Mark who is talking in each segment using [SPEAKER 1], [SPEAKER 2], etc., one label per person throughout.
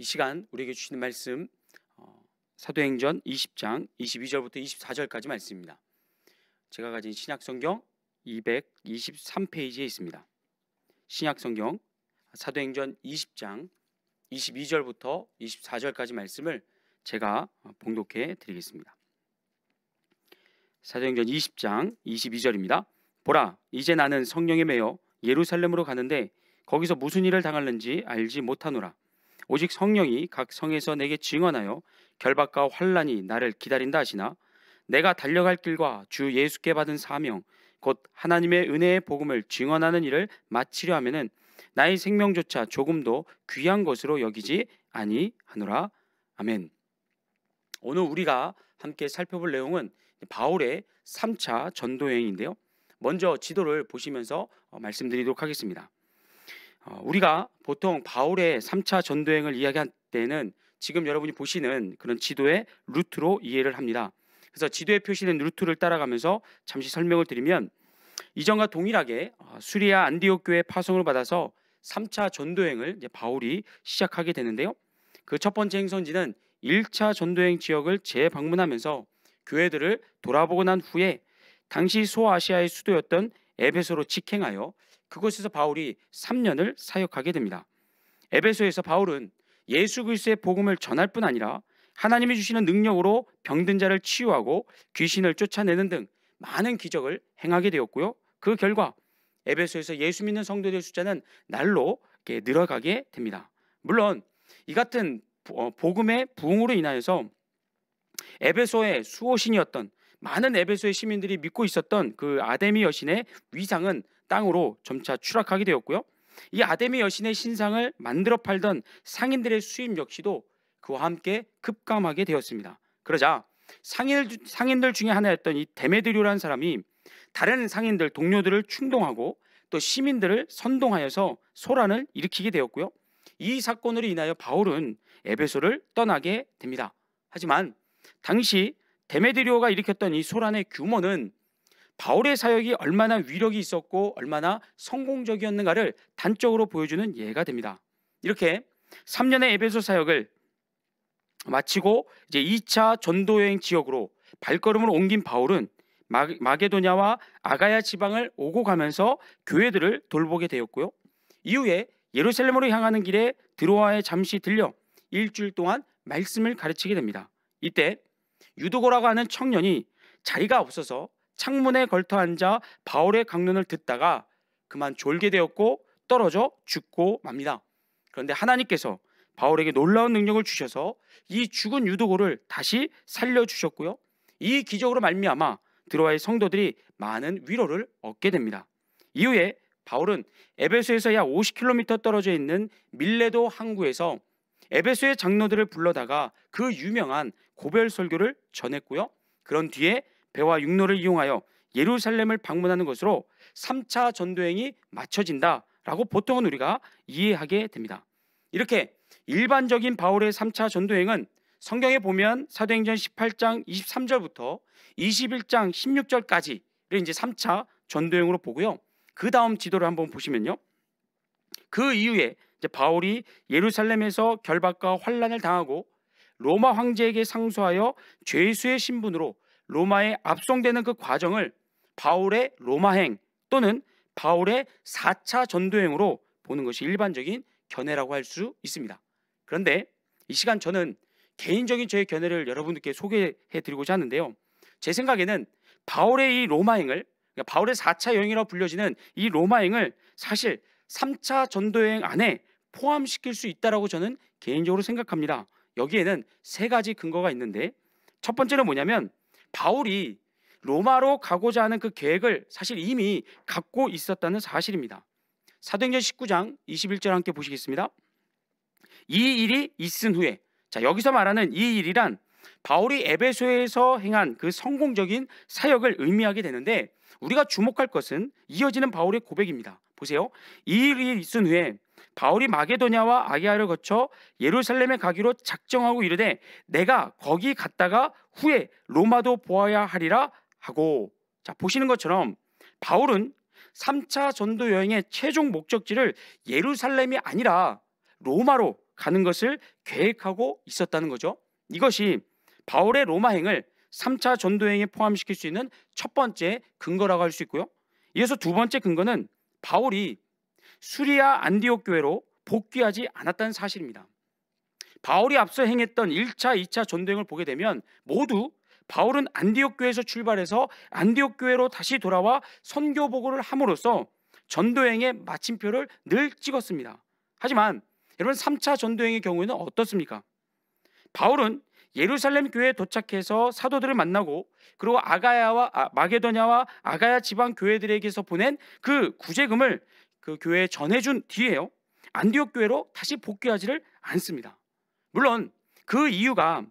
[SPEAKER 1] 이 시간 우리에게 주시는 말씀 어, 사도행전 20장 22절부터 24절까지 말씀입니다. 제가 가진 신약성경 223페이지에 있습니다. 신약성경 사도행전 20장 22절부터 24절까지 말씀을 제가 봉독해 드리겠습니다. 사도행전 20장 22절입니다. 보라, 이제 나는 성령에 매여 예루살렘으로 가는데 거기서 무슨 일을 당하는지 알지 못하노라. 오직 성령이 각 성에서 내게 증언하여 결박과 환란이 나를 기다린다 하시나 내가 달려갈 길과 주 예수께 받은 사명 곧 하나님의 은혜의 복음을 증언하는 일을 마치려 하면은 나의 생명조차 조금도 귀한 것으로 여기지 아니하노라 아멘. 오늘 우리가 함께 살펴볼 내용은 바울의 3차 전도 여행인데요. 먼저 지도를 보시면서 어, 말씀드리도록 하겠습니다. 어, 우리가 보통 바울의 3차 전도행을 이야기할 때는 지금 여러분이 보시는 그런 지도의 루트로 이해를 합니다. 그래서 지도에 표시된 루트를 따라가면서 잠시 설명을 드리면 이전과 동일하게 어, 수리아 안디옥 교회 파송을 받아서 3차 전도행을 이제 바울이 시작하게 되는데요. 그 첫 번째 행선지는 1차 전도행 지역을 재방문하면서 교회들을 돌아보고 난 후에 당시 소아시아의 수도였던 에베소로 직행하여 그곳에서 바울이 3년을 사역하게 됩니다. 에베소에서 바울은 예수 그리스도의 복음을 전할 뿐 아니라 하나님이 주시는 능력으로 병든 자를 치유하고 귀신을 쫓아내는 등 많은 기적을 행하게 되었고요. 그 결과 에베소에서 예수 믿는 성도들 숫자는 날로 늘어가게 됩니다. 물론 이 같은 어, 복음의 부흥으로 인하여서 에베소의 수호신이었던 많은 에베소의 시민들이 믿고 있었던 그 아데미 여신의 위상은 땅으로 점차 추락하게 되었고요. 이 아데미 여신의 신상을 만들어 팔던 상인들의 수입 역시도 그와 함께 급감하게 되었습니다. 그러자 상인, 상인들 중에 하나였던 이 데메드류라는 사람이 다른 상인들 동료들을 충동하고 또 시민들을 선동하여서 소란을 일으키게 되었고요. 이 사건으로 인하여 바울은 에베소를 떠나게 됩니다. 하지만 당시 데메드리오가 일으켰던 이 소란의 규모는 바울의 사역이 얼마나 위력이 있었고 얼마나 성공적이었는가를 단적으로 보여주는 예가 됩니다. 이렇게 3년의 에베소 사역을 마치고 이제 2차 전도 여행 지역으로 발걸음을 옮긴 바울은 마, 게도냐와 아가야 지방을 오고 가면서 교회들을 돌보게 되었고요. 이후에 예루살렘으로 향하는 길에 드로아에 잠시 들려 일주일 동안 말씀을 가르치게 됩니다. 이때 유도고라고 하는 청년이 자리가 없어서 창문에 걸터 앉아 바울의 강론을 듣다가 그만 졸게 되었고 떨어져 죽고 맙니다. 그런데 하나님께서 바울에게 놀라운 능력을 주셔서 이 죽은 유도고를 다시 살려 주셨고요. 이 기적으로 말미암아 드로아의 성도들이 많은 위로를 얻게 됩니다. 이후에 바울은 에베소에서 약 50km 떨어져 있는 밀레도 항구에서 에베소의 장로들을 불러다가 그 유명한 고별 설교를 전했고요. 그런 뒤에 배와 육로를 이용하여 예루살렘을 방문하는 것으로 3차 전도행이 맞춰진다라고 보통은 우리가 이해하게 됩니다. 이렇게 일반적인 바울의 3차 전도행은 성경에 보면 사도행전 18장 23절부터 21장 16절까지를 이제 3차 전도행으로 보고요. 그 다음 지도를 한번 보시면요. 그 이후에 이제 바울이 예루살렘에서 결박과 환란을 당하고 로마 황제에게 상소하여 죄수의 신분으로 로마에 압송되는 그 과정을 바울의 로마행 또는 바울의 4차 전도행으로 보는 것이 일반적인 견해라고 할 수 있습니다. 그런데 이 시간 저는 개인적인 저의 견해를 여러분들께 소개해 드리고자 하는데요. 제 생각에는 바울의 이 로마행을 그러니까 바울의 4차 여행이라 불려지는 이 로마행을 사실 3차 전도행 안에 포함시킬 수 있다라고 저는 개인적으로 생각합니다. 여기에는 세 가지 근거가 있는데 첫 번째는 뭐냐면 바울이 로마로 가고자 하는 그 계획을 사실 이미 갖고 있었다는 사실입니다. 사도행전 19장 21절 함께 보시겠습니다. 이 일이 있은 후에 자 여기서 말하는 이 일이란 바울이 에베소에서 행한 그 성공적인 사역을 의미하게 되는데 우리가 주목할 것은 이어지는 바울의 고백입니다. 보세요. 이 일이 있은 후에 바울이 마게도냐와 아기아를 거쳐 예루살렘에 가기로 작정하고 이르되 내가 거기 갔다가 후에 로마도 보아야 하리라 하고 자 보시는 것처럼 바울은 3차 전도 여행의 최종 목적지를 예루살렘이 아니라 로마로 가는 것을 계획하고 있었다는 거죠. 이것이 바울의 로마행을 3차 전도행에 포함시킬 수 있는 첫 번째 근거라고 할 수 있고요. 이어서 두 번째 근거는 바울이 수리아 안디옥 교회로 복귀하지 않았다는 사실입니다. 바울이 앞서 행했던 1차, 2차 전도행을 보게 되면 모두 바울은 안디옥 교회에서 출발해서 안디옥 교회로 다시 돌아와 선교 보고를 함으로써 전도행의 마침표를 늘 찍었습니다. 하지만 여러분 3차 전도행의 경우에는 어떻습니까? 바울은 예루살렘 교회에 도착해서 사도들을 만나고 그리고 아가야와 아, 마게도냐와 아가야 지방 교회들에게서 보낸 그 구제금을 그 교회에 전해준 뒤에요. 안디옥 교회로 다시 복귀하지를 않습니다. 물론 그 이유가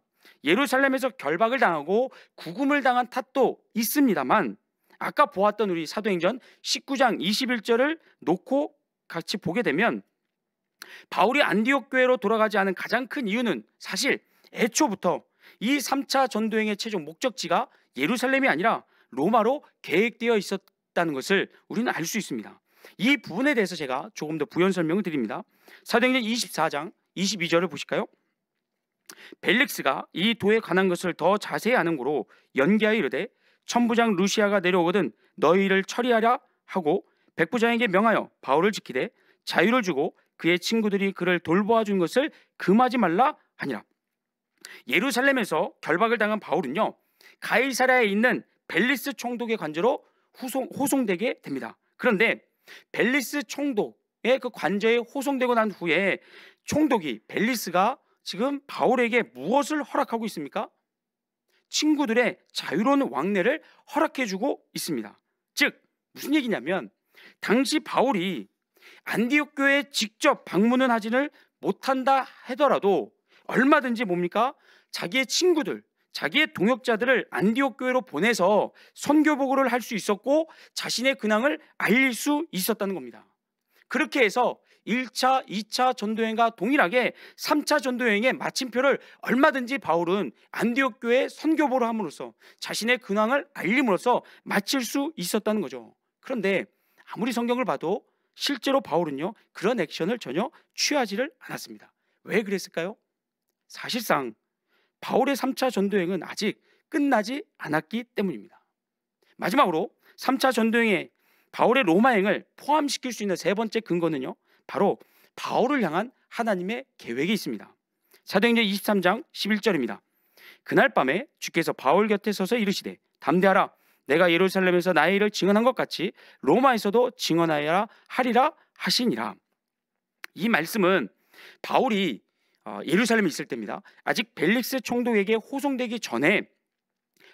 [SPEAKER 1] 예루살렘에서 결박을 당하고 구금을 당한 탓도 있습니다만 아까 보았던 우리 사도행전 19장 21절을 놓고 같이 보게 되면 바울이 안디옥 교회로 돌아가지 않은 가장 큰 이유는 사실 애초부터 이 3차 전도행의 최종 목적지가 예루살렘이 아니라 로마로 계획되어 있었다는 것을 우리는 알 수 있습니다. 이 부분에 대해서 제가 조금 더 부연 설명을 드립니다. 사도행전 24장 22절을 보실까요? 벨릭스가 이 도에 관한 것을 더 자세히 아는 거로 연기하여 이르되 천부장 루시아가 내려오거든 너희를 처리하라 하고 백부장에게 명하여 바울을 지키되 자유를 주고 그의 친구들이 그를 돌보아 준 것을 금하지 말라 하니라. 예루살렘에서 결박을 당한 바울은요. 가이사라에 있는 벨리스 총독의 관저로 후송, 호송되게 됩니다. 그런데 벨리스 총독의 그 관저에 호송되고 난 후에 총독이 벨리스가 지금 바울에게 무엇을 허락하고 있습니까? 친구들의 자유로운 왕래를 허락해주고 있습니다. 즉 무슨 얘기냐면 당시 바울이 안디옥 교회에 직접 방문은 하지를 못한다 하더라도 얼마든지 뭡니까 자기의 친구들 자기의 동역자들을 안디옥 교회로 보내서 선교 복을할수 있었고 자신의 근황을 알릴 수 있었다는 겁니다. 그렇게 해서 1차, 2차 전도행과 동일하게 3차 전도행의 마침표를 얼마든지 바울은 안디옥 교회 선교보로 함으로써 자신의 근황을 알림으로써 마칠 수 있었다는 거죠. 그런데 아무리 성경을 봐도 실제로 바울은요 그런 액션을 전혀 취하지를 않았습니다. 왜 그랬을까요? 사실상 바울의 3차 전도행은 아직 끝나지 않았기 때문입니다. 마지막으로 3차 전도행에 바울의 로마행을 포함시킬 수 있는 세 번째 근거는요. 바로 바울을 향한 하나님의 계획이 있습니다. 사도행전 23장 11절입니다. 그날 밤에 주께서 바울 곁에 서서 이르시되 담대하라 내가 예루살렘에서 나의 일을 증언한 것 같이 로마에서도 증언하여라 하리라 하시니라. 이 말씀은 바울이 어, 예루살렘에 있을 때입니다. 아직 벨릭스 총독에게 호송되기 전에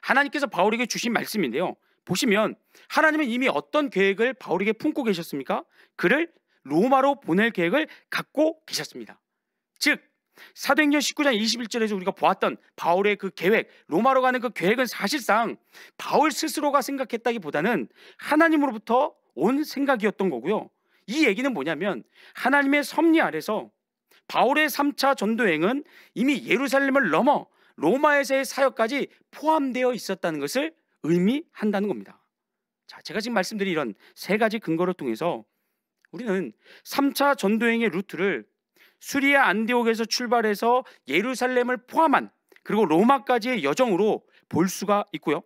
[SPEAKER 1] 하나님께서 바울에게 주신 말씀인데요. 보시면 하나님은 이미 어떤 계획을 바울에게 품고 계셨습니까? 그를 로마로 보낼 계획을 갖고 계셨습니다. 즉 사도행전 19장 21절에서 우리가 보았던 바울의 그 계획, 로마로 가는 그 계획은 사실상 바울 스스로가 생각했다기보다는 하나님으로부터 온 생각이었던 거고요. 이 얘기는 뭐냐면 하나님의 섭리 아래서 바울의 3차 전도 행은 이미 예루살렘을 넘어 로마에서의 사역까지 포함되어 있었다는 것을 의미한다는 겁니다. 자, 제가 지금 말씀드린 이런 세 가지 근거를 통해서 우리는 3차 전도행의 루트를 수리아 안디옥에서 출발해서 예루살렘을 포함한 그리고 로마까지의 여정으로 볼 수가 있고요.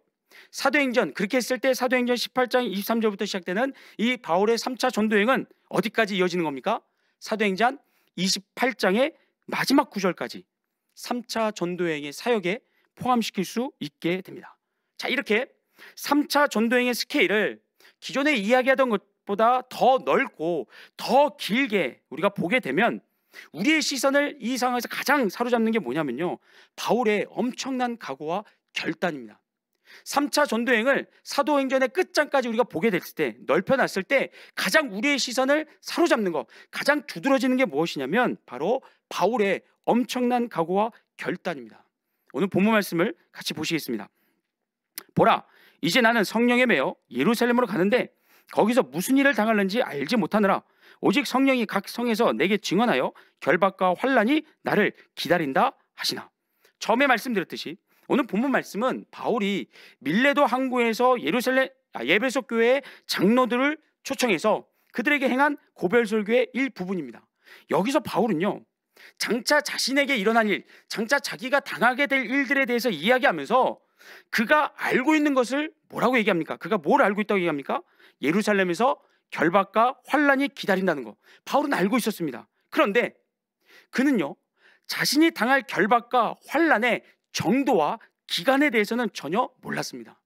[SPEAKER 1] 사도행전 그렇게 했을 때 사도행전 18장 23절부터 시작되는 이 바울의 3차 전도행은 어디까지 이어지는 겁니까? 사도행전 28장의 마지막 구절까지 3차 전도행의 사역에 포함시킬 수 있게 됩니다. 자, 이렇게 3차 전도행의 스케일을 기존에 이야기하던 것보다 더 넓고 더 길게 우리가 보게 되면 우리의 시선을 이 상황에서 가장 사로잡는 게 뭐냐면요. 바울의 엄청난 각오와 결단입니다. 3차 전도행을 사도행전의 끝장까지 우리가 보게 됐을 때 넓혀놨을 때 가장 우리의 시선을 사로잡는 것 가장 두드러지는 게 무엇이냐면 바로 바울의 엄청난 각오와 결단입니다. 오늘 본문 말씀을 같이 보시겠습니다. 보라 이제 나는 성령에 매여 예루살렘으로 가는데 거기서 무슨 일을 당할는지 알지 못하느라 오직 성령이 각 성에서 내게 증언하여 결박과 환란이 나를 기다린다 하시나 처음에 말씀드렸듯이 오늘 본문 말씀은 바울이 밀레도 항구에서 예루살렘 아, 예배소 교회의 장로들을 초청해서 그들에게 행한 고별 설교의 일부분입니다. 여기서 바울은요. 장차 자신에게 일어난 일, 장차 자기가 당하게 될 일들에 대해서 이야기하면서 그가 알고 있는 것을 뭐라고 얘기합니까? 그가 뭘 알고 있다고 얘기합니까? 예루살렘에서 결박과 환란이 기다린다는 거. 바울은 알고 있었습니다. 그런데 그는요. 자신이 당할 결박과 환란에 정도와 기간에 대해서는 전혀 몰랐습니다.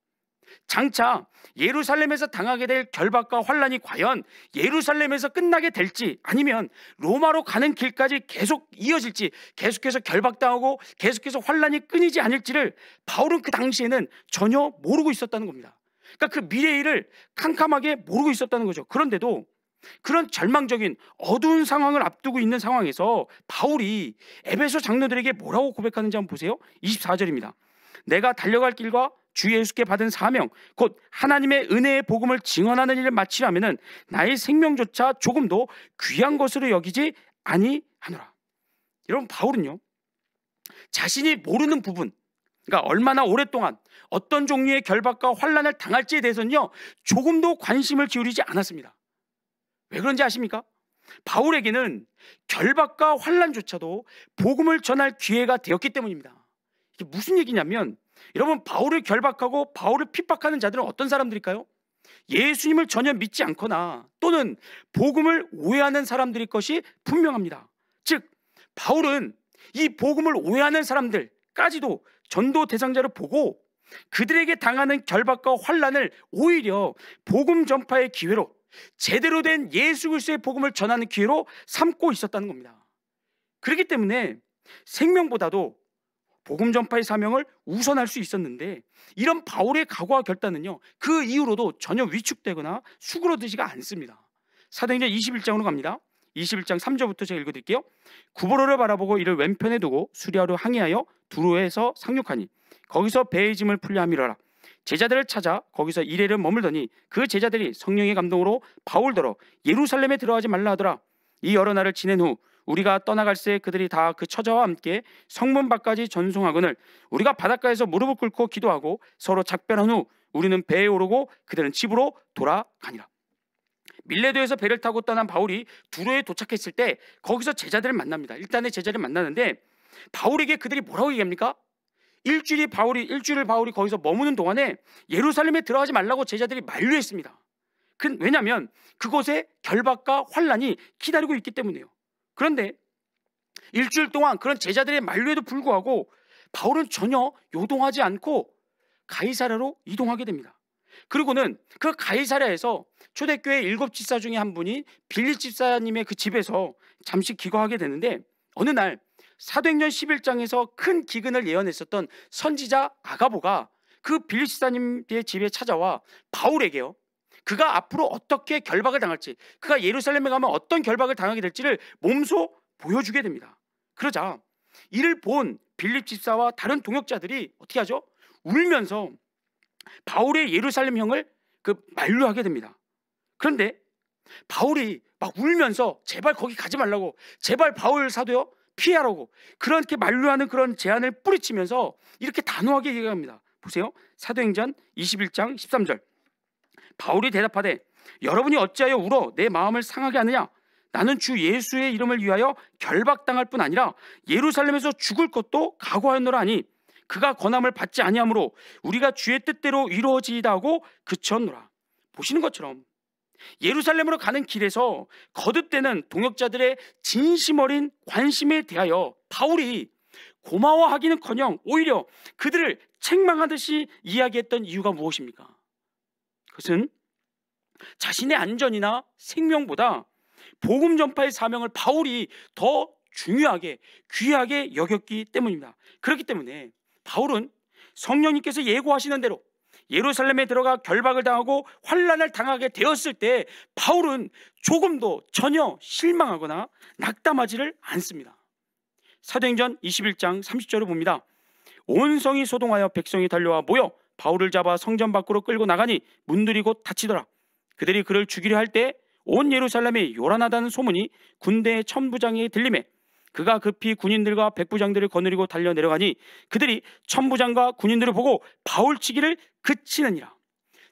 [SPEAKER 1] 장차 예루살렘에서 당하게 될 결박과 환란이 과연 예루살렘에서 끝나게 될지 아니면 로마로 가는 길까지 계속 이어질지 계속해서 결박당하고 계속해서 환란이 끊이지 않을지를 바울은 그 당시에는 전혀 모르고 있었다는 겁니다. 그러니까 그 미래를 캄캄하게 모르고 있었다는 거죠. 그런데도 그런 절망적인 어두운 상황을 앞두고 있는 상황에서 바울이 에베소 장로들에게 뭐라고 고백하는지 한번 보세요. 24절입니다. 내가 달려갈 길과 주 예수께 받은 사명 곧 하나님의 은혜의 복음을 증언하는 일을 마치려면 나의 생명조차 조금도 귀한 것으로 여기지 아니하노라. 여러분 바울은요. 자신이 모르는 부분 그러니까 얼마나 오랫동안 어떤 종류의 결박과 환란을 당할지에 대해서는요. 조금도 관심을 기울이지 않았습니다. 왜 그런지 아십니까? 바울에게는 결박과 환란조차도 복음을 전할 기회가 되었기 때문입니다. 이게 무슨 얘기냐면 여러분 바울을 결박하고 바울을 핍박하는 자들은 어떤 사람들일까요? 예수님을 전혀 믿지 않거나 또는 복음을 오해하는 사람들일 것이 분명합니다. 즉 바울은 이 복음을 오해하는 사람들까지도 전도 대상자로 보고 그들에게 당하는 결박과 환란을 오히려 복음 전파의 기회로 제대로 된 예수 그리스도의 복음을 전하는 기회로 삼고 있었다는 겁니다. 그렇기 때문에 생명보다도 복음 전파의 사명을 우선할 수 있었는데 이런 바울의 각오와 결단은요 그 이후로도 전혀 위축되거나 수그러들지가 않습니다. 사도행전 21장으로 갑니다. 21장 3절부터 제가 읽어드릴게요. 구보로를 바라보고 이를 왼편에 두고 수리하러 항해하여 두로에서 상륙하니 거기서 배의 짐을 풀려 함이러라. 제자들을 찾아 거기서 이래를 머물더니 그 제자들이 성령의 감동으로 바울더러 예루살렘에 들어가지 말라 하더라. 이 여러 날을 지낸 후 우리가 떠나갈새 그들이 다 그 처자와 함께 성문 밖까지 전송하거늘 우리가 바닷가에서 무릎을 꿇고 기도하고 서로 작별한 후 우리는 배에 오르고 그들은 집으로 돌아가니라. 밀레도에서 배를 타고 떠난 바울이 두로에 도착했을 때 거기서 제자들을 만납니다. 일단의 제자를 만나는데 바울에게 그들이 뭐라고 얘기합니까? 일주일이 바울이 일주일을 바울이 거기서 머무는 동안에 예루살렘에 들어가지 말라고 제자들이 만류했습니다. 그, 왜냐하면 그곳에 결박과 환란이 기다리고 있기 때문에요. 이 그런데 일주일 동안 그런 제자들의 만류에도 불구하고 바울은 전혀 요동하지 않고 가이사라로 이동하게 됩니다. 그리고는 그 가이사라에서 초대교회 일곱 집사 중에 한 분이 빌립 집사님의 그 집에서 잠시 기거하게 되는데 어느 날 사도행전 11장에서 큰 기근을 예언했었던 선지자 아가보가 그 빌립사님의 집에 찾아와 바울에게요. 그가 앞으로 어떻게 결박을 당할지, 그가 예루살렘에 가면 어떤 결박을 당하게 될지를 몸소 보여주게 됩니다. 그러자 이를 본 빌립 집사와 다른 동역자들이 어떻게 하죠? 울면서 바울의 예루살렘형을 그 만류하게 됩니다. 그런데 바울이 막 울면서 제발 거기 가지 말라고 제발 바울 사도요 피하라고 그렇게 만류하는 그런 제안을 뿌리치면서 이렇게 단호하게 얘기합니다. 보세요. 사도행전 21장 13절. 바울이 대답하되 여러분이 어찌하여 울어 내 마음을 상하게 하느냐 나는 주 예수의 이름을 위하여 결박당할 뿐 아니라 예루살렘에서 죽을 것도 각오하였노라 하니 그가 권함을 받지 아니하므로 우리가 주의 뜻대로 이루어지이다 하고 그쳤노라 보시는 것처럼 예루살렘으로 가는 길에서 거듭되는 동역자들의 진심 어린 관심에 대하여 바울이 고마워하기는커녕 오히려 그들을 책망하듯이 이야기했던 이유가 무엇입니까? 그것은 자신의 안전이나 생명보다 복음 전파의 사명을 바울이 더 중요하게 귀하게 여겼기 때문입니다. 그렇기 때문에 바울은 성령님께서 예고하시는 대로 예루살렘에 들어가 결박을 당하고 환란을 당하게 되었을 때 바울은 조금도 전혀 실망하거나 낙담하지를 않습니다. 사도행전 21장 30절을 봅니다. 온 성이 소동하여 백성이 달려와 모여 바울을 잡아 성전 밖으로 끌고 나가니 문들이 곧 닫히더라. 그들이 그를 죽이려 할 때 온 예루살렘에 요란하다는 소문이 군대의 천부장에 들리에 그가 급히 군인들과 백부장들을 거느리고 달려 내려가니 그들이 천부장과 군인들을 보고 바울치기를 그치느니라.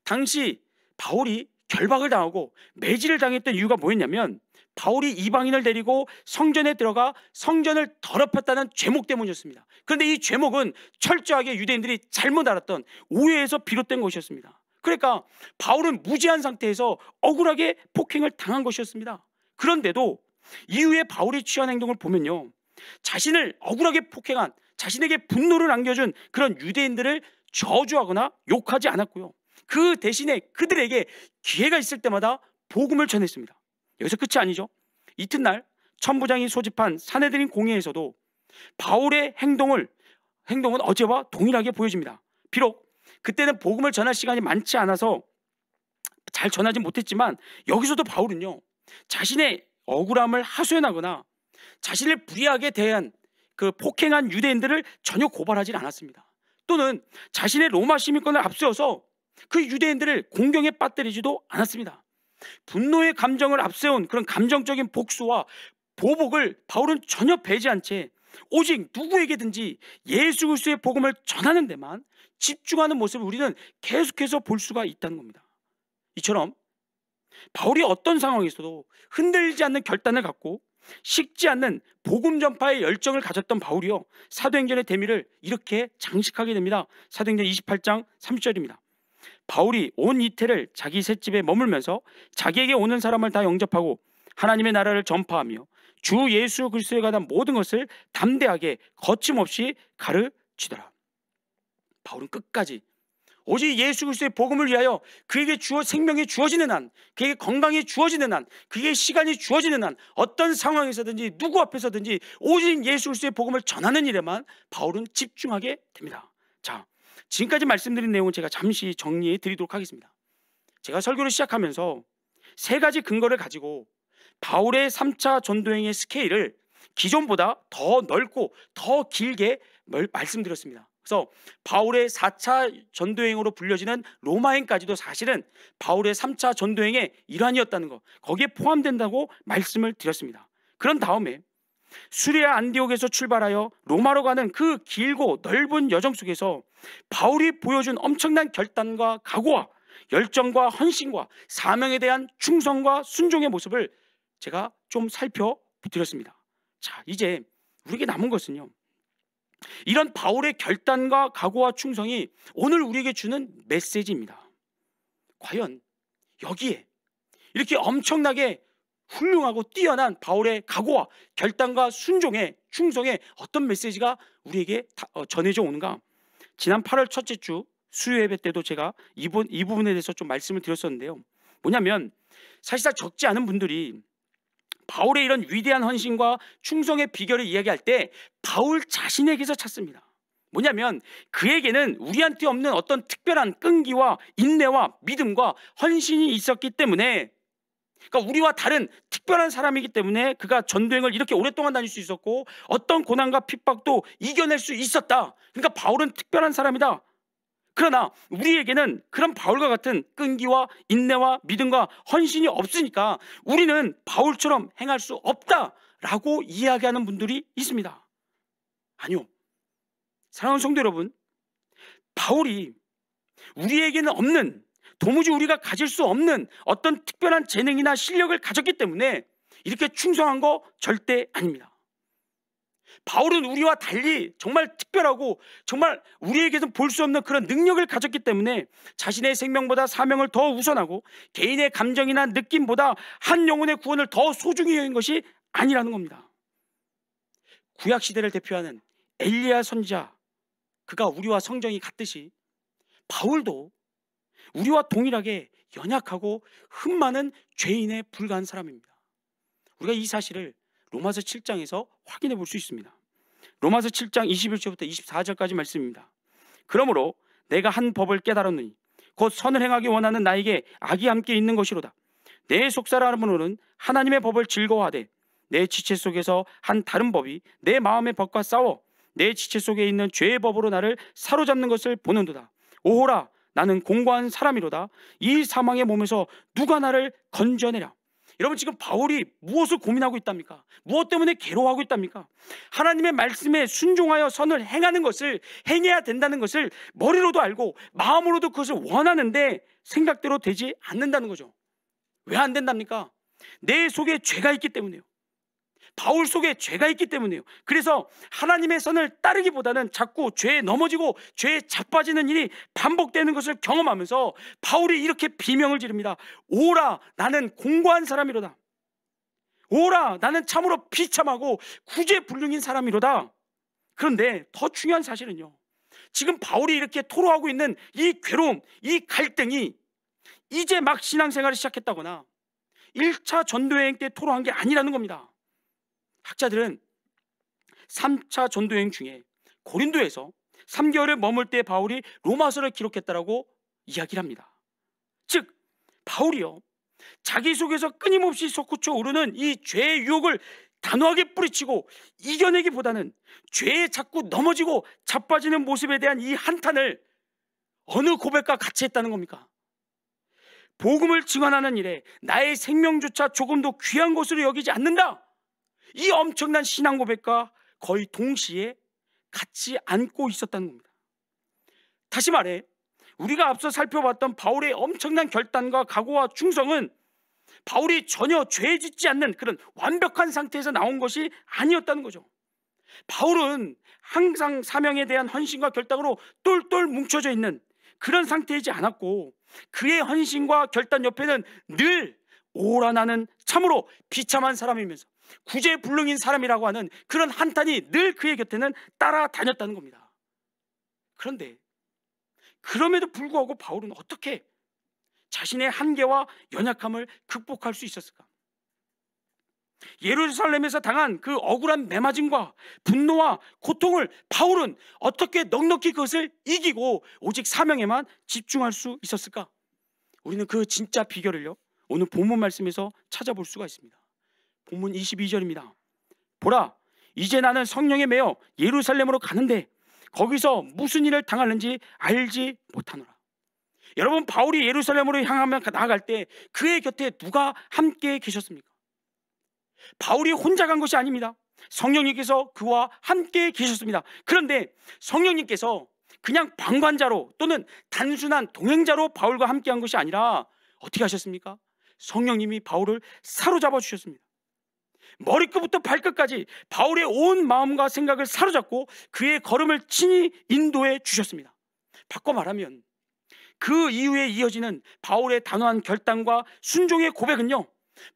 [SPEAKER 1] 당시 바울이 결박을 당하고 매질을 당했던 이유가 뭐였냐면 바울이 이방인을 데리고 성전에 들어가 성전을 더럽혔다는 죄목 때문이었습니다. 그런데 이 죄목은 철저하게 유대인들이 잘못 알았던 오해에서 비롯된 것이었습니다. 그러니까 바울은 무지한 상태에서 억울하게 폭행을 당한 것이었습니다. 그런데도 이후에 바울이 취한 행동을 보면요. 자신을 억울하게 폭행한 자신에게 분노를 안겨준 그런 유대인들을 저주하거나 욕하지 않았고요. 그 대신에 그들에게 기회가 있을 때마다 복음을 전했습니다. 여기서 끝이 아니죠. 이튿날 천부장이 소집한 사내들인 공회에서도 바울의 행동을 행동은 어제와 동일하게 보여집니다. 비록 그때는 복음을 전할 시간이 많지 않아서 잘 전하지 못했지만 여기서도 바울은요 자신의 억울함을 하소연하거나 자신을 불의하게 대한 그 폭행한 유대인들을 전혀 고발하지 않았습니다. 또는 자신의 로마 시민권을 앞세워서 그 유대인들을 공경에 빠뜨리지도 않았습니다. 분노의 감정을 앞세운 그런 감정적인 복수와 보복을 바울은 전혀 배제한 채 오직 누구에게든지 예수 그리스도의 복음을 전하는 데만 집중하는 모습을 우리는 계속해서 볼 수가 있다는 겁니다. 이처럼 바울이 어떤 상황에서도 흔들리지 않는 결단을 갖고 식지 않는 복음 전파의 열정을 가졌던 바울이요 사도행전의 대미를 이렇게 장식하게 됩니다. 사도행전 28장 30절입니다. 바울이 온 이태를 자기 셋집에 머물면서 자기에게 오는 사람을 다 영접하고 하나님의 나라를 전파하며 주 예수 그리스도에 관한 모든 것을 담대하게 거침없이 가르치더라. 바울은 끝까지 오직 예수 그리스도의 복음을 위하여 그에게 주어 생명이 주어지는 한, 그에게 건강이 주어지는 한, 그에게 시간이 주어지는 한 어떤 상황에서든지 누구 앞에서든지 오직 예수 그리스도의 복음을 전하는 일에만 바울은 집중하게 됩니다. 자, 지금까지 말씀드린 내용은 제가 잠시 정리해 드리도록 하겠습니다. 제가 설교를 시작하면서 세 가지 근거를 가지고 바울의 3차 전도행의 스케일을 기존보다 더 넓고 더 길게 말씀드렸습니다. 그래서 바울의 4차 전도행으로 불려지는 로마행까지도 사실은 바울의 3차 전도행의 일환이었다는 것 거기에 포함된다고 말씀을 드렸습니다. 그런 다음에 수리아 안디옥에서 출발하여 로마로 가는 그 길고 넓은 여정 속에서 바울이 보여준 엄청난 결단과 각오와 열정과 헌신과 사명에 대한 충성과 순종의 모습을 제가 좀 살펴드렸습니다. 자, 이제 우리에게 남은 것은요. 이런 바울의 결단과 각오와 충성이 오늘 우리에게 주는 메시지입니다. 과연 여기에 이렇게 엄청나게 훌륭하고 뛰어난 바울의 각오와 결단과 순종의 충성에 어떤 메시지가 우리에게 어, 전해져 오는가? 지난 8월 첫째 주 수요 예배 때도 제가 이, 부, 이 부분에 대해서 좀 말씀을 드렸었는데요. 뭐냐면 사실상 적지 않은 분들이 바울의 이런 위대한 헌신과 충성의 비결을 이야기할 때 바울 자신에게서 찾습니다. 뭐냐면 그에게는 우리한테 없는 어떤 특별한 끈기와 인내와 믿음과 헌신이 있었기 때문에 그러니까 우리와 다른 특별한 사람이기 때문에 그가 전도행을 이렇게 오랫동안 다닐 수 있었고 어떤 고난과 핍박도 이겨낼 수 있었다. 그러니까 바울은 특별한 사람이다. 그러나 우리에게는 그런 바울과 같은 끈기와 인내와 믿음과 헌신이 없으니까 우리는 바울처럼 행할 수 없다라고 이야기하는 분들이 있습니다. 아니요. 사랑하는 성도 여러분, 바울이 우리에게는 없는 도무지 우리가 가질 수 없는 어떤 특별한 재능이나 실력을 가졌기 때문에 이렇게 충성한 거 절대 아닙니다. 바울은 우리와 달리 정말 특별하고 정말 우리에게선 볼수 없는 그런 능력을 가졌기 때문에 자신의 생명보다 사명을 더 우선하고 개인의 감정이나 느낌보다 한 영혼의 구원을 더 소중히 여긴 것이 아니라는 겁니다. 구약 시대를 대표하는 엘리야 선지자 그가 우리와 성정이 같듯이 바울도 우리와 동일하게 연약하고 흠 많은 죄인에 불과한 사람입니다. 우리가 이 사실을 로마서 7장에서 확인해 볼 수 있습니다. 로마서 7장 21절부터 24절까지 말씀입니다. 그러므로 내가 한 법을 깨달았느니 곧 선을 행하기 원하는 나에게 악이 함께 있는 것이로다. 내 속사람으로는 하나님의 법을 즐거워하되 내 지체 속에서 한 다른 법이 내 마음의 법과 싸워 내 지체 속에 있는 죄의 법으로 나를 사로잡는 것을 보는도다. 오호라 나는 공고한 사람이로다. 이 사망의 몸에서 누가 나를 건져내랴. 여러분 지금 바울이 무엇을 고민하고 있답니까? 무엇 때문에 괴로워하고 있답니까? 하나님의 말씀에 순종하여 선을 행하는 것을 행해야 된다는 것을 머리로도 알고 마음으로도 그것을 원하는데 생각대로 되지 않는다는 거죠. 왜 안 된답니까? 내 속에 죄가 있기 때문에요. 바울 속에 죄가 있기 때문이에요. 그래서 하나님의 선을 따르기보다는 자꾸 죄에 넘어지고 죄에 자빠지는 일이 반복되는 것을 경험하면서 바울이 이렇게 비명을 지릅니다. 오라 나는 공고한 사람이로다. 오라 나는 참으로 비참하고 구제불능인 사람이로다. 그런데 더 중요한 사실은요. 지금 바울이 이렇게 토로하고 있는 이 괴로움, 이 갈등이 이제 막 신앙생활을 시작했다거나 1차 전도여행 때 토로한 게 아니라는 겁니다. 학자들은 3차 전도 여행 중에 고린도에서 3개월을 머물 때 바울이 로마서를 기록했다라고 이야기를 합니다. 즉 바울이요 자기 속에서 끊임없이 솟구쳐 오르는 이 죄의 유혹을 단호하게 뿌리치고 이겨내기보다는 죄에 자꾸 넘어지고 자빠지는 모습에 대한 이 한탄을 어느 고백과 같이 했다는 겁니까? 복음을 증언하는 일에 나의 생명조차 조금도 귀한 것으로 여기지 않는다. 이 엄청난 신앙 고백과 거의 동시에 같이 안고 있었다는 겁니다. 다시 말해, 우리가 앞서 살펴봤던 바울의 엄청난 결단과 각오와 충성은 바울이 전혀 죄 짓지 않는 그런 완벽한 상태에서 나온 것이 아니었다는 거죠. 바울은 항상 사명에 대한 헌신과 결단으로 똘똘 뭉쳐져 있는 그런 상태이지 않았고 그의 헌신과 결단 옆에는 늘 오란하는 참으로 비참한 사람이면서 구제불능인 사람이라고 하는 그런 한탄이 늘 그의 곁에는 따라다녔다는 겁니다. 그런데 그럼에도 불구하고 바울은 어떻게 자신의 한계와 연약함을 극복할 수 있었을까? 예루살렘에서 당한 그 억울한 매맞음과 분노와 고통을 바울은 어떻게 넉넉히 그것을 이기고 오직 사명에만 집중할 수 있었을까? 우리는 그 진짜 비결을요. 오늘 본문 말씀에서 찾아볼 수가 있습니다. 본문 22절입니다. 보라, 이제 나는 성령에 매여 예루살렘으로 가는데 거기서 무슨 일을 당하는지 알지 못하노라. 여러분 바울이 예루살렘으로 향하며 나아갈 때 그의 곁에 누가 함께 계셨습니까? 바울이 혼자 간 것이 아닙니다. 성령님께서 그와 함께 계셨습니다. 그런데 성령님께서 그냥 방관자로 또는 단순한 동행자로 바울과 함께 한 것이 아니라 어떻게 하셨습니까? 성령님이 바울을 사로잡아 주셨습니다. 머리끝부터 발끝까지 바울의 온 마음과 생각을 사로잡고 그의 걸음을 친히 인도해 주셨습니다. 바꿔 말하면 그 이후에 이어지는 바울의 단호한 결단과 순종의 고백은요.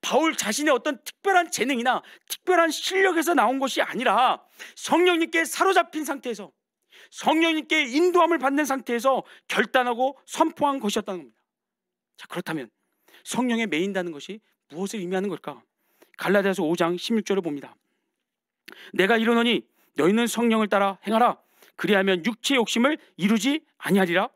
[SPEAKER 1] 바울 자신의 어떤 특별한 재능이나 특별한 실력에서 나온 것이 아니라 성령님께 사로잡힌 상태에서 성령님께 인도함을 받는 상태에서 결단하고 선포한 것이었다는 겁니다. 자, 그렇다면 성령에 매인다는 것이 무엇을 의미하는 걸까? 갈라디아서 5장 16절을 봅니다. 내가 이르노니 너희는 성령을 따라 행하라 그리하면 육체의 욕심을 이루지 아니하리라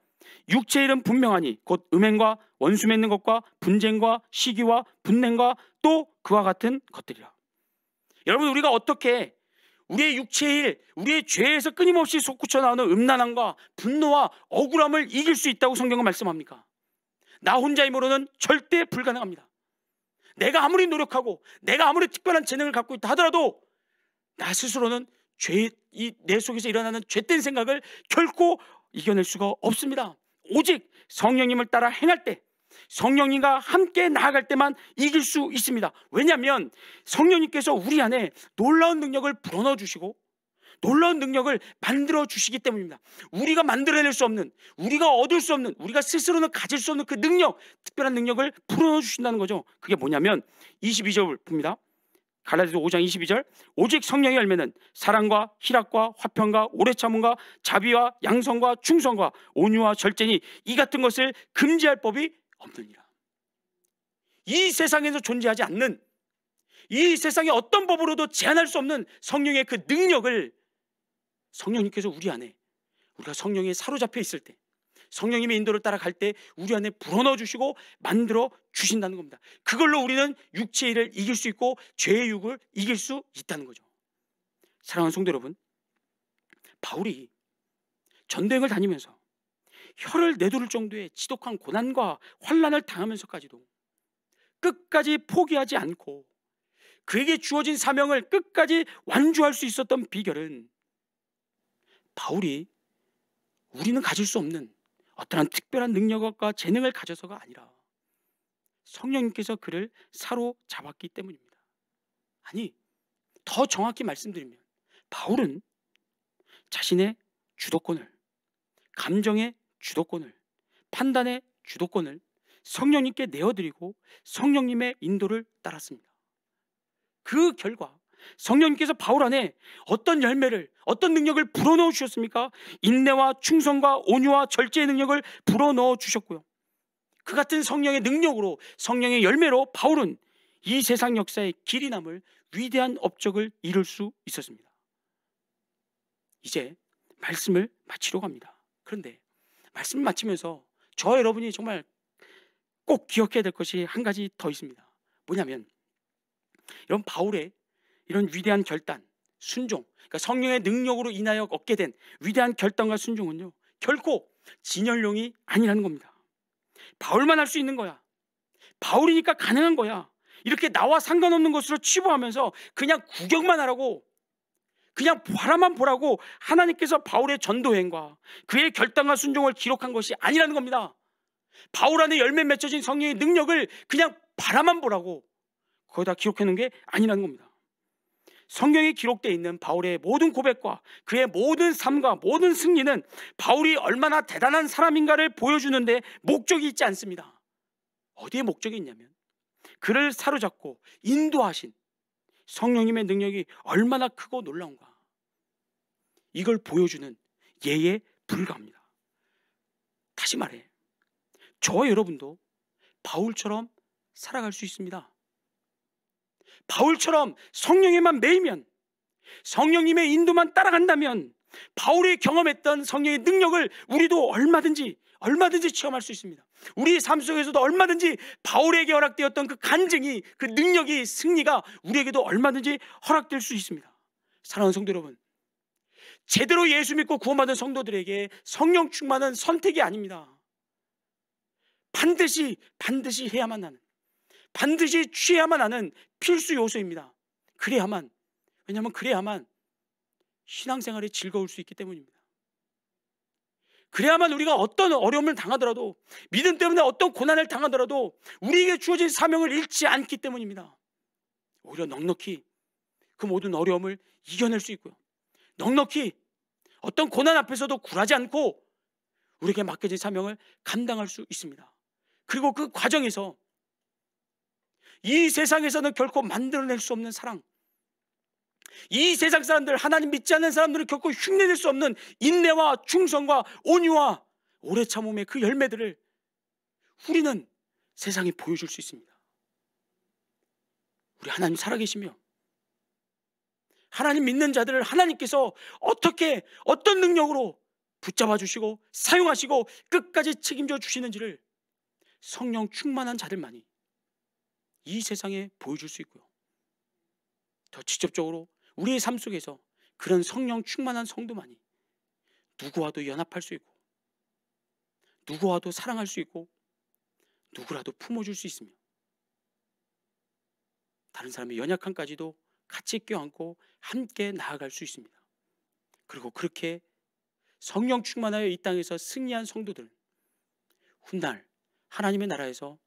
[SPEAKER 1] 육체의 일은 분명하니 곧 음행과 원수 맺는 것과 분쟁과 시기와 분냉과 또 그와 같은 것들이라 여러분 우리가 어떻게 우리의 육체의 일, 우리의 죄에서 끊임없이 솟구쳐 나오는 음란함과 분노와 억울함을 이길 수 있다고 성경은 말씀합니까? 나 혼자 힘으로는 절대 불가능합니다. 내가 아무리 노력하고 내가 아무리 특별한 재능을 갖고 있다 하더라도 나 스스로는 죄, 이 내 속에서 일어나는 죄된 생각을 결코 이겨낼 수가 없습니다. 오직 성령님을 따라 행할 때 성령님과 함께 나아갈 때만 이길 수 있습니다. 왜냐하면 성령님께서 우리 안에 놀라운 능력을 불어넣어 주시고 놀라운 능력을 만들어 주시기 때문입니다. 우리가 만들어낼 수 없는, 우리가 얻을 수 없는, 우리가 스스로는 가질 수 없는 그 능력, 특별한 능력을 풀어넣 주신다는 거죠. 그게 뭐냐면 22절을 봅니다. 갈라디아 5장 22절 오직 성령의 열매는 사랑과 희락과 화평과 오래 참음과 자비와 양성과 충성과 온유와 절제니 이 같은 것을 금지할 법이 없느니라. 이 세상에서 존재하지 않는 이세상에 어떤 법으로도 제한할 수 없는 성령의 그 능력을 성령님께서 우리 안에 우리가 성령에 사로잡혀 있을 때 성령님의 인도를 따라갈 때 우리 안에 불어넣어 주시고 만들어 주신다는 겁니다. 그걸로 우리는 육체의 일을 이길 수 있고 죄의 육을 이길 수 있다는 거죠. 사랑하는 성도 여러분, 바울이 전행을 다니면서 혀를 내두를 정도의 지독한 고난과 환란을 당하면서까지도 끝까지 포기하지 않고 그에게 주어진 사명을 끝까지 완주할 수 있었던 비결은 바울이 우리는 가질 수 없는 어떠한 특별한 능력과 재능을 가져서가 아니라 성령님께서 그를 사로잡았기 때문입니다. 아니, 더 정확히 말씀드리면 바울은 자신의 주도권을 감정의 주도권을 판단의 주도권을 성령님께 내어드리고 성령님의 인도를 따랐습니다. 그 결과 성령님께서 바울 안에 어떤 열매를 어떤 능력을 불어넣어 주셨습니까? 인내와 충성과 온유와 절제의 능력을 불어넣어 주셨고요. 그 같은 성령의 능력으로 성령의 열매로 바울은 이 세상 역사의 길이 남을 위대한 업적을 이룰 수 있었습니다. 이제 말씀을 마치려고 합니다. 그런데 말씀 을 마치면서 저 여러분이 정말 꼭 기억해야 될 것이 한 가지 더 있습니다. 뭐냐면 여러분 바울의 이런 위대한 결단, 순종, 그러니까 성령의 능력으로 인하여 얻게 된 위대한 결단과 순종은요, 결코 진열령이 아니라는 겁니다. 바울만 할 수 있는 거야. 바울이니까 가능한 거야. 이렇게 나와 상관없는 것으로 치부하면서 그냥 구경만 하라고 그냥 바라만 보라고 하나님께서 바울의 전도행과 그의 결단과 순종을 기록한 것이 아니라는 겁니다. 바울 안에 열매 맺혀진 성령의 능력을 그냥 바라만 보라고 거기다 기록해 놓은 게 아니라는 겁니다. 성경에 기록되어 있는 바울의 모든 고백과 그의 모든 삶과 모든 승리는 바울이 얼마나 대단한 사람인가를 보여주는데 목적이 있지 않습니다. 어디에 목적이 있냐면 그를 사로잡고 인도하신 성령님의 능력이 얼마나 크고 놀라운가. 이걸 보여주는 예에 불과합니다. 다시 말해, 저 여러분도 바울처럼 살아갈 수 있습니다. 바울처럼 성령에만 매이면 성령님의 인도만 따라간다면 바울이 경험했던 성령의 능력을 우리도 얼마든지 얼마든지 체험할 수 있습니다. 우리 삶 속에서도 얼마든지 바울에게 허락되었던 그 간증이 그 능력이 승리가 우리에게도 얼마든지 허락될 수 있습니다. 사랑하는 성도 여러분, 제대로 예수 믿고 구원받은 성도들에게 성령 충만은 선택이 아닙니다. 반드시 반드시 해야만 하는 반드시 취해야만 하는 필수 요소입니다. 그래야만 왜냐하면 그래야만 신앙생활이 즐거울 수 있기 때문입니다. 그래야만 우리가 어떤 어려움을 당하더라도 믿음 때문에 어떤 고난을 당하더라도 우리에게 주어진 사명을 잃지 않기 때문입니다. 오히려 넉넉히 그 모든 어려움을 이겨낼 수 있고요. 넉넉히 어떤 고난 앞에서도 굴하지 않고 우리에게 맡겨진 사명을 감당할 수 있습니다. 그리고 그 과정에서 이 세상에서는 결코 만들어낼 수 없는 사랑. 이 세상 사람들, 하나님 믿지 않는 사람들은 결코 흉내낼 수 없는 인내와 충성과 온유와 오래 참음의 그 열매들을 우리는 세상에 보여줄 수 있습니다. 우리 하나님 살아계시며 하나님 믿는 자들을 하나님께서 어떻게 어떤 능력으로 붙잡아 주시고 사용하시고 끝까지 책임져 주시는지를 성령 충만한 자들만이 이 세상에 보여줄 수 있고요. 더 직접적으로 우리의 삶 속에서 그런 성령 충만한 성도만이 누구와도 연합할 수 있고 누구와도 사랑할 수 있고 누구라도 품어줄 수 있으며 다른 사람의 연약함까지도 같이 껴안고 함께 나아갈 수 있습니다. 그리고 그렇게 성령 충만하여 이 땅에서 승리한 성도들 훗날 하나님의 나라에서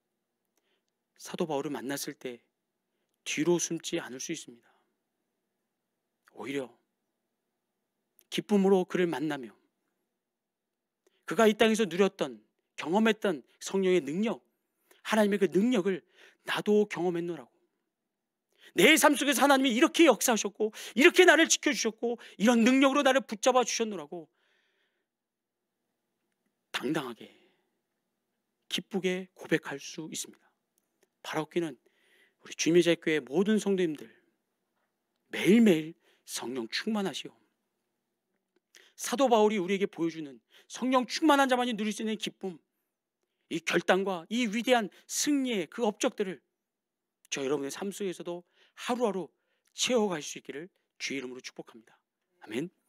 [SPEAKER 1] 사도 바울을 만났을 때 뒤로 숨지 않을 수 있습니다. 오히려 기쁨으로 그를 만나며 그가 이 땅에서 누렸던 경험했던 성령의 능력, 하나님의 그 능력을 나도 경험했노라고. 내 삶 속에서 하나님이 이렇게 역사하셨고, 이렇게 나를 지켜주셨고, 이런 능력으로 나를 붙잡아 주셨노라고. 당당하게, 기쁘게 고백할 수 있습니다. 바로기는 우리 주님의 제교의 모든 성도님들 매일매일 성령 충만하시오. 사도 바울이 우리에게 보여주는 성령 충만한 자만이 누릴 수 있는 기쁨, 이 결단과 이 위대한 승리의 그 업적들을 저 여러분의 삶 속에서도 하루하루 채워갈 수 있기를 주 이름으로 축복합니다. 아멘.